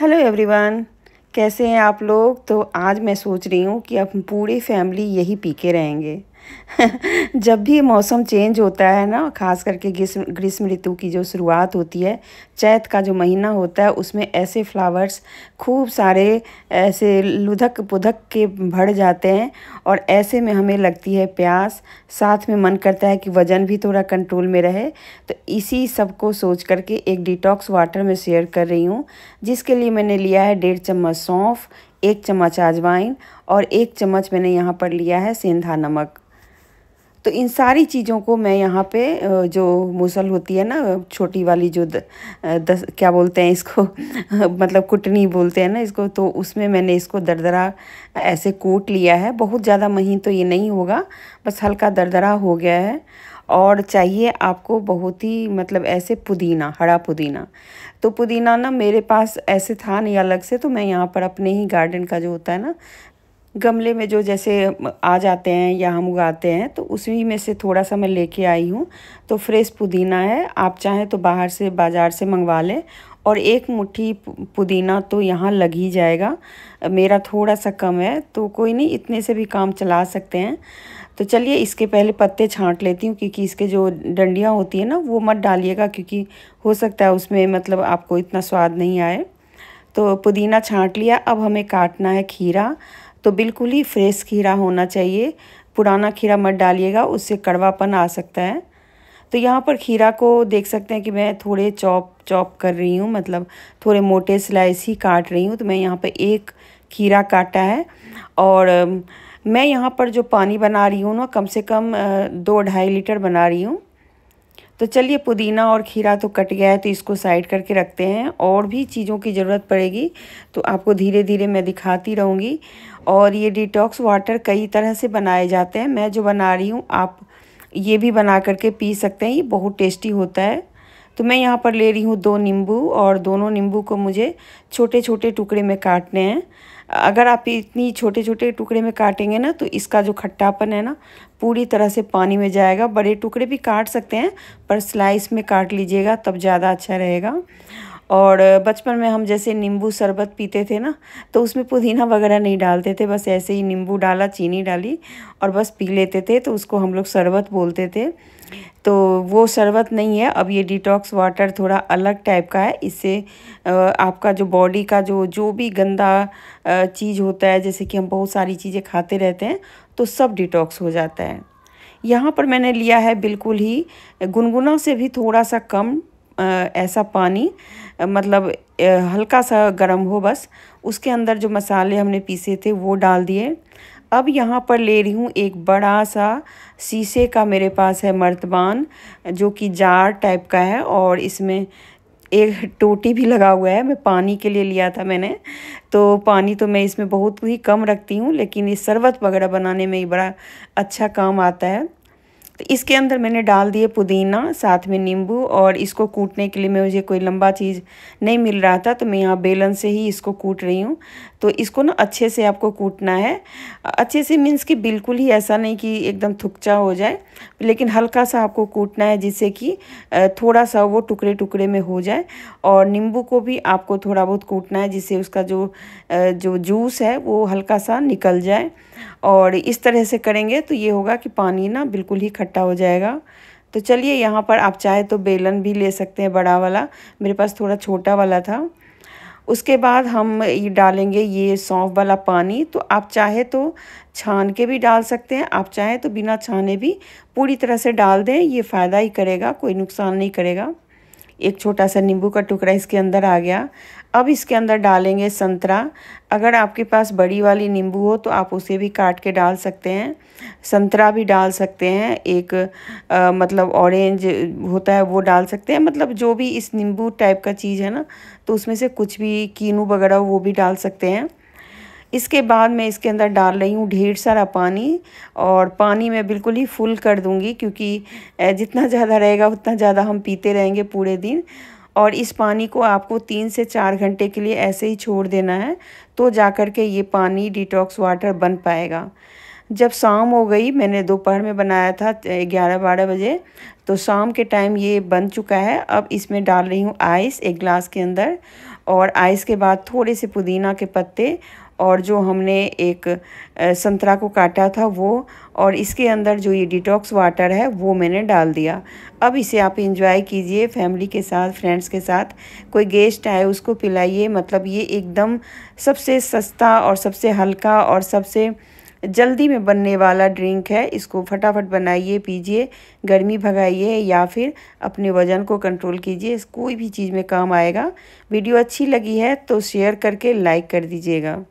hello everyone कैसे हैं आप लोग तो आज मैं सोच रही हूँ कि आप पूरी फैमिली यही पी के रहेंगे जब भी मौसम चेंज होता है ना खास करके ग्रीष्म ग्रीष्म ऋतु की जो शुरुआत होती है चैत का जो महीना होता है उसमें ऐसे फ्लावर्स खूब सारे ऐसे लुधक पुधक के भर जाते हैं और ऐसे में हमें लगती है प्यास साथ में मन करता है कि वज़न भी थोड़ा कंट्रोल में रहे तो इसी सब को सोच करके एक डिटॉक्स वाटर में शेयर कर रही हूँ जिसके लिए मैंने लिया है डेढ़ चम्मच सौंफ एक चम्मच अजवाइन और एक चम्मच मैंने यहाँ पर लिया है सेंधा नमक तो इन सारी चीज़ों को मैं यहाँ पे जो मूसल होती है ना छोटी वाली जो द, द, क्या बोलते हैं इसको मतलब कुटनी बोलते हैं ना इसको तो उसमें मैंने इसको दरदरा ऐसे कूट लिया है बहुत ज़्यादा महीन तो ये नहीं होगा बस हल्का दरदरा हो गया है और चाहिए आपको बहुत ही मतलब ऐसे पुदीना हरा पुदीना तो पुदीना ना मेरे पास ऐसे था नहीं अलग से तो मैं यहाँ पर अपने ही गार्डन का जो होता है ना गमले में जो जैसे आ जाते हैं या हम उगाते हैं तो उसी में से थोड़ा सा मैं लेके आई हूँ तो फ्रेश पुदीना है आप चाहें तो बाहर से बाज़ार से मंगवा लें और एक मुट्ठी पुदीना तो यहाँ लग ही जाएगा मेरा थोड़ा सा कम है तो कोई नहीं इतने से भी काम चला सकते हैं तो चलिए इसके पहले पत्ते छांट लेती हूँ क्योंकि इसके जो डंडियाँ होती है ना वो मत डालिएगा क्योंकि हो सकता है उसमें मतलब आपको इतना स्वाद नहीं आए तो पुदीना छांट लिया अब हमें काटना है खीरा तो बिल्कुल ही फ्रेश खीरा होना चाहिए पुराना खीरा मत डालिएगा उससे कड़वापन आ सकता है तो यहाँ पर खीरा को देख सकते हैं कि मैं थोड़े चॉप चॉप कर रही हूँ मतलब थोड़े मोटे स्लाइस ही काट रही हूँ तो मैं यहाँ पर एक खीरा काटा है और मैं यहाँ पर जो पानी बना रही हूँ ना कम से कम दो ढाई लीटर बना रही हूँ तो चलिए पुदीना और खीरा तो कट गया है तो इसको साइड करके रखते हैं और भी चीज़ों की ज़रूरत पड़ेगी तो आपको धीरे धीरे मैं दिखाती रहूँगी और ये डिटॉक्स वाटर कई तरह से बनाए जाते हैं मैं जो बना रही हूँ आप ये भी बना करके पी सकते हैं ये बहुत टेस्टी होता है तो मैं यहाँ पर ले रही हूँ दो नींबू और दोनों नींबू को मुझे छोटे छोटे टुकड़े में काटने हैं अगर आप इतनी छोटे छोटे टुकड़े में काटेंगे ना तो इसका जो खट्टापन है ना पूरी तरह से पानी में जाएगा बड़े टुकड़े भी काट सकते हैं पर स्लाइस में काट लीजिएगा तब ज़्यादा अच्छा रहेगा और बचपन में हम जैसे नींबू शरबत पीते थे ना तो उसमें पुदीना वगैरह नहीं डालते थे बस ऐसे ही नींबू डाला चीनी डाली और बस पी लेते थे तो उसको हम लोग शरबत बोलते थे तो वो शरबत नहीं है अब ये डिटॉक्स वाटर थोड़ा अलग टाइप का है इससे आपका जो बॉडी का जो जो भी गंदा चीज़ होता है जैसे कि हम बहुत सारी चीज़ें खाते रहते हैं तो सब डिटॉक्स हो जाता है यहाँ पर मैंने लिया है बिल्कुल ही गुनगुना से भी थोड़ा सा कम ऐसा पानी मतलब हल्का सा गर्म हो बस उसके अंदर जो मसाले हमने पीसे थे वो डाल दिए अब यहाँ पर ले रही हूँ एक बड़ा सा शीशे का मेरे पास है मर्तबान जो कि जार टाइप का है और इसमें एक टोटी भी लगा हुआ है मैं पानी के लिए लिया था मैंने तो पानी तो मैं इसमें बहुत ही कम रखती हूँ लेकिन ये शरबत वगैरह बनाने में बड़ा अच्छा काम आता है तो इसके अंदर मैंने डाल दिए पुदीना साथ में नींबू और इसको कूटने के लिए मुझे कोई लंबा चीज़ नहीं मिल रहा था तो मैं यहाँ बेलन से ही इसको कूट रही हूँ तो इसको ना अच्छे से आपको कूटना है अच्छे से मीन्स कि बिल्कुल ही ऐसा नहीं कि एकदम थुकचा हो जाए लेकिन हल्का सा आपको कूटना है जिससे कि थोड़ा सा वो टुकड़े टुकड़े में हो जाए और नींबू को भी आपको थोड़ा बहुत कूटना है जिससे उसका जो जो जूस है वो हल्का सा निकल जाए और इस तरह से करेंगे तो ये होगा कि पानी ना बिल्कुल ही खट्टा हो जाएगा तो चलिए यहाँ पर आप चाहे तो बेलन भी ले सकते हैं बड़ा वाला मेरे पास थोड़ा छोटा वाला था उसके बाद हम ये डालेंगे ये सौंफ वाला पानी तो आप चाहे तो छान के भी डाल सकते हैं आप चाहे तो बिना छाने भी पूरी तरह से डाल दें ये फ़ायदा ही करेगा कोई नुकसान नहीं करेगा एक छोटा सा नींबू का टुकड़ा इसके अंदर आ गया अब इसके अंदर डालेंगे संतरा अगर आपके पास बड़ी वाली नींबू हो तो आप उसे भी काट के डाल सकते हैं संतरा भी डाल सकते हैं एक आ, मतलब ऑरेंज होता है वो डाल सकते हैं मतलब जो भी इस नींबू टाइप का चीज़ है ना तो उसमें से कुछ भी कीनू वगैरह वो भी डाल सकते हैं इसके बाद मैं इसके अंदर डाल रही हूँ ढेर सारा पानी और पानी मैं बिल्कुल ही फुल कर दूँगी क्योंकि जितना ज़्यादा रहेगा उतना ज़्यादा हम पीते रहेंगे पूरे दिन और इस पानी को आपको तीन से चार घंटे के लिए ऐसे ही छोड़ देना है तो जा कर के ये पानी डिटॉक्स वाटर बन पाएगा जब शाम हो गई मैंने दोपहर में बनाया था ग्यारह बारह बजे तो शाम के टाइम ये बन चुका है अब इसमें डाल रही हूँ आइस एक गिलास के अंदर और आइस के बाद थोड़े से पुदीना के पत्ते और जो हमने एक संतरा को काटा था वो और इसके अंदर जो ये डिटॉक्स वाटर है वो मैंने डाल दिया अब इसे आप इंजॉय कीजिए फैमिली के साथ फ्रेंड्स के साथ कोई गेस्ट आए उसको पिलाइए मतलब ये एकदम सबसे सस्ता और सबसे हल्का और सबसे जल्दी में बनने वाला ड्रिंक है इसको फटाफट बनाइए पीजिए गर्मी भगाइए या फिर अपने वज़न को कंट्रोल कीजिए कोई भी चीज़ में काम आएगा वीडियो अच्छी लगी है तो शेयर करके लाइक कर दीजिएगा